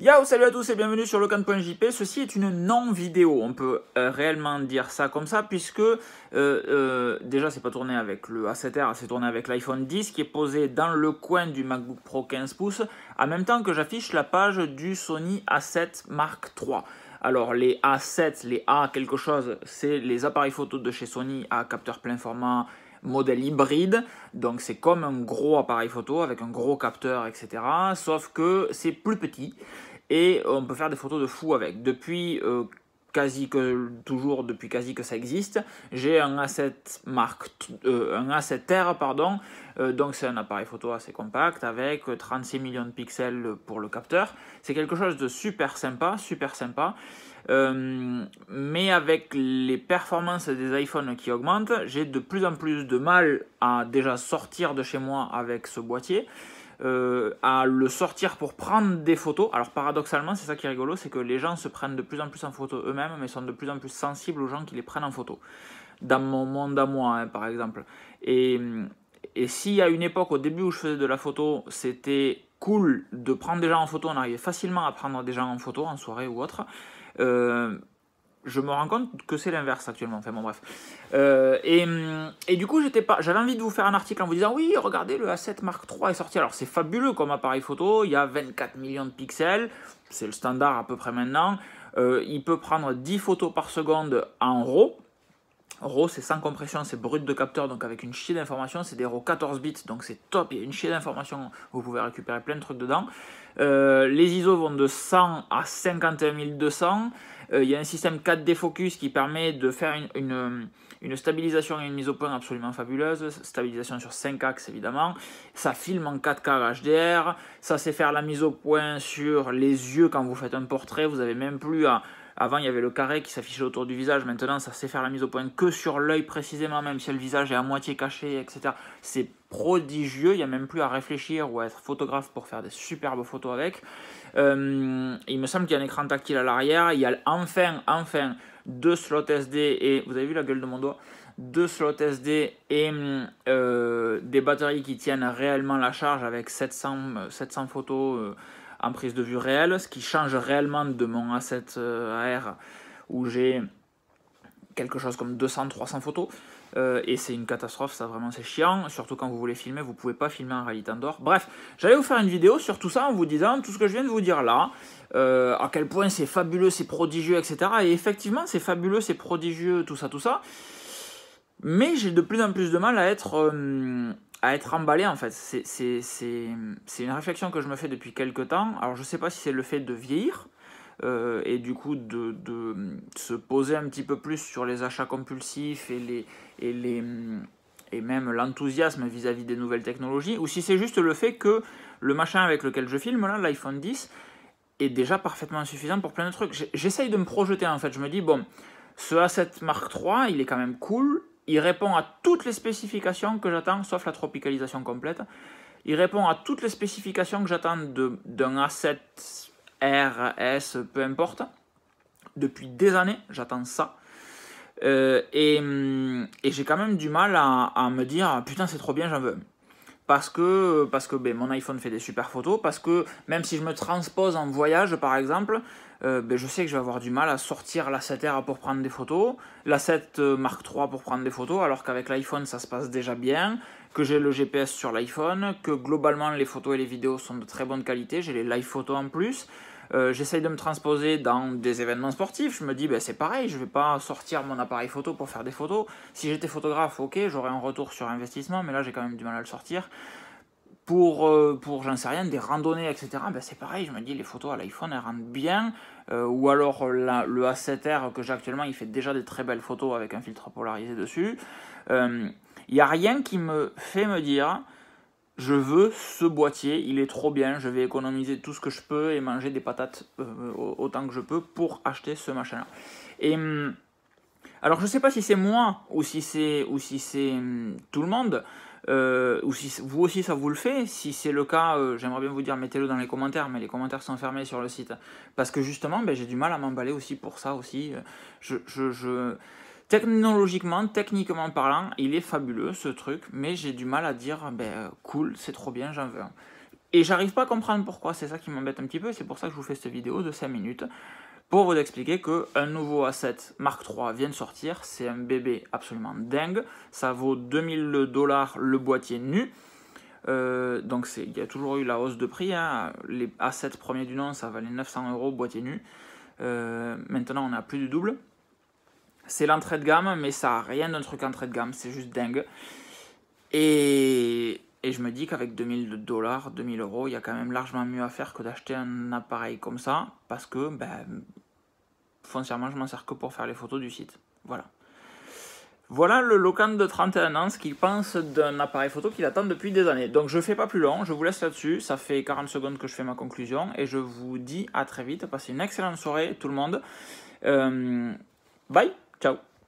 Yo, salut à tous et bienvenue sur lecan.jp. Ceci est une non-vidéo, on peut euh, réellement dire ça comme ça, puisque euh, euh, déjà c'est pas tourné avec le A7R, c'est tourné avec l'iPhone 10 qui est posé dans le coin du MacBook Pro 15 pouces, en même temps que j'affiche la page du Sony A7 Mark III. Alors les A7, les A quelque chose, c'est les appareils photo de chez Sony à capteur plein format, modèle hybride, donc c'est comme un gros appareil photo avec un gros capteur, etc. Sauf que c'est plus petit et on peut faire des photos de fou avec. Depuis euh, quasi que toujours depuis quasi que ça existe, j'ai un A7 Mark, euh, un A7R pardon, euh, donc c'est un appareil photo assez compact avec 36 millions de pixels pour le capteur. C'est quelque chose de super sympa, super sympa. mais avec les performances des iPhones qui augmentent, j'ai de plus en plus de mal à déjà sortir de chez moi avec ce boîtier. Euh, à le sortir pour prendre des photos. Alors paradoxalement, c'est ça qui est rigolo, c'est que les gens se prennent de plus en plus en photo eux-mêmes, mais sont de plus en plus sensibles aux gens qui les prennent en photo. Dans mon monde à moi, hein, par exemple. Et, et si à une époque, au début où je faisais de la photo, c'était cool de prendre des gens en photo, on arrivait facilement à prendre des gens en photo, en soirée ou autre, euh, je me rends compte que c'est l'inverse actuellement. Enfin bon, bref. Euh, et, du coup, j'étais pas, j'avais envie de vous faire un article en vous disant oui, regardez, le A7 Mark III est sorti. Alors c'est fabuleux comme appareil photo. Il y a 24 millions de pixels, c'est le standard à peu près maintenant. Euh, il peut prendre 10 photos par seconde en RAW. RAW, c'est sans compression, c'est brut de capteur, donc avec une chier d'information. C'est des RAW 14 bits, donc c'est top. Il y a une chier d'information. vous pouvez récupérer plein de trucs dedans. Euh, les ISO vont de 100 à 200. Euh, il y a un système 4 d Focus qui permet de faire une, une, une, stabilisation et une mise au point absolument fabuleuse. Stabilisation sur 5 axes évidemment. Ça filme en 4K HDR. Ça sait faire la mise au point sur les yeux quand vous faites un portrait. Vous n'avez même plus à avant, il y avait le carré qui s'affichait autour du visage. Maintenant, ça sait faire la mise au point que sur l'œil précisément, même si le visage est à moitié caché, etc. C'est prodigieux. Il n'y a même plus à réfléchir ou à être photographe pour faire des superbes photos avec. Euh, il me semble qu'il y a un écran tactile à l'arrière. Il y a enfin, enfin, deux slots SD et vous avez vu la gueule de mon doigt deux slots SD et euh, des batteries qui tiennent réellement la charge avec 700, 700 euh, photos en prise de vue réelle. Ce qui change réellement de mon 7 euh, AR où j'ai quelque chose comme 200-300 photos. Euh, et c'est une catastrophe, ça vraiment c'est chiant, surtout quand vous voulez filmer, vous pouvez pas filmer en réalité dehors. Bref, j'allais vous faire une vidéo sur tout ça en vous disant tout ce que je viens de vous dire là, euh, à quel point c'est fabuleux, c'est prodigieux, etc. Et effectivement, c'est fabuleux, c'est prodigieux, tout ça, tout ça. Mais j'ai de plus en plus de mal à être à être emballé en fait. C'est une réflexion que je me fais depuis quelques temps. Alors je sais pas si c'est le fait de vieillir euh, et du coup de, de, se poser un petit peu plus sur les achats compulsifs et, les, et, les, et même l'enthousiasme vis-à-vis des nouvelles technologies, ou si c'est juste le fait que le machin avec lequel je filme, l'iPhone 10, est déjà parfaitement suffisant pour plein de trucs. J'essaye de me projeter en fait. Je me dis, bon, ce A7 Mark III, il est quand même cool, il répond à toutes les spécifications que j'attends, sauf la tropicalisation complète. Il répond à toutes les spécifications que j'attends d'un A7, R, S, peu importe. Depuis des années, j'attends ça. Euh, hum, et, j'ai quand même du mal à, à me dire, putain, c'est trop bien, j'en veux parce que, parce que ben, mon iPhone fait des super photos, parce que même si je me transpose en voyage par exemple, euh, ben, je sais que je vais avoir du mal à sortir la 7R pour prendre des photos, la 7 euh, Mark III pour prendre des photos, alors qu'avec l'iPhone ça se passe déjà bien, que j'ai le GPS sur l'iPhone, que globalement les photos et les vidéos sont de très bonne qualité, j'ai les live photos en plus. Euh, j'essaye de me transposer dans des événements sportifs. Je me dis, ben, c'est pareil, je ne vais pas sortir mon appareil photo pour faire des photos. Si j'étais photographe, ok, j'aurais un retour sur investissement, mais là, j'ai quand même du mal à le sortir. Pour, euh, pour j'en sais rien, des randonnées, etc., ben, c'est pareil, je me dis, les photos à l'iPhone, elles rendent bien. Euh, ou alors le A7R que j'ai actuellement, il fait déjà des très belles photos avec un filtre polarisé dessus. Il n'y a rien qui me fait me dire je veux ce boîtier, il est trop bien, je vais économiser tout ce que je peux et manger des patates euh, euh, autant que je peux pour acheter ce machin-là. Et hum, alors je ne sais pas si c'est moi ou si c'est si hum, tout le monde. Euh, ou si vous aussi ça vous le fait, si c'est le cas, j'aimerais bien vous dire mettez-le dans les commentaires, mais les commentaires sont fermés sur le site. Parce que justement, ben, j'ai du mal à m'emballer aussi pour ça aussi. je, je... Technologiquement, techniquement parlant, il est fabuleux ce truc, mais j'ai du mal à dire ben, euh, cool, c'est trop bien, j'en veux un. Et j'arrive pas à comprendre pourquoi, c'est ça qui m'embête un petit peu, c'est pour ça que je vous fais cette vidéo de 5 minutes pour vous expliquer qu'un nouveau A7 Mark III vient de sortir, c'est un bébé absolument dingue, ça vaut 2000 dollars le boîtier nu, euh, donc il y a toujours eu la hausse de prix, hein, les Assets 7 premiers du nom ça valait 900 euros boîtier nu, euh, maintenant on a plus du double, c'est l'entrée de gamme, mais ça n'a rien d'un truc entrée de gamme, c'est juste dingue. Et, je me dis qu'avec 2000 dollars, 2000 euros, il y a quand même largement mieux à faire que d'acheter un appareil comme ça, parce que ben, foncièrement, je m'en sers que pour faire les photos du site. Voilà. Voilà le Locan de 31 ans, ce qu'il pense d'un appareil photo qu'il attend depuis des années. Donc je ne fais pas plus long, je vous laisse là-dessus, ça fait 40 secondes que je fais ma conclusion, et je vous dis à très vite, passez une excellente soirée tout le monde. Euh, bye Ciao